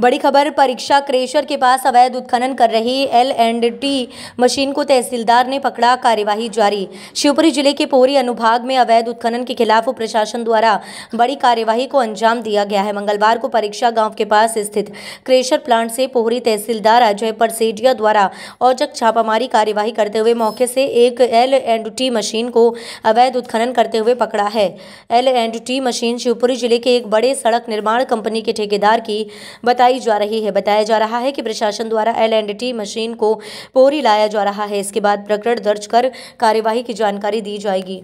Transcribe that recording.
बड़ी खबर परीक्षा क्रेशर के पास अवैध उत्खनन कर रही एल एंड टी मशीन को तहसीलदार ने पकड़ा कार्यवाही जारी शिवपुरी जिले के पोहरी अनुभाग में अवैध उत्खनन के खिलाफ प्रशासन द्वारा बड़ी कार्यवाही को अंजाम दिया गया है मंगलवार को परीक्षा गांव के पास स्थित क्रेशर प्लांट से पोहरी तहसीलदार अजय परसेडिया द्वारा औचक छापामारी कार्यवाही करते हुए मौके से एक एल एंड टी मशीन को अवैध उत्खनन करते हुए पकड़ा है L and T machine Shivpuri जिले के एक बड़े सड़क निर्माण कंपनी के ठेकेदार की बताई लगाई जा रही है बताया जा रहा है कि प्रशासन द्वारा एल एंड टी मशीन को पोरी लाया जा रहा है इसके बाद प्रकरण दर्ज कर कार्यवाही की जानकारी दी जाएगी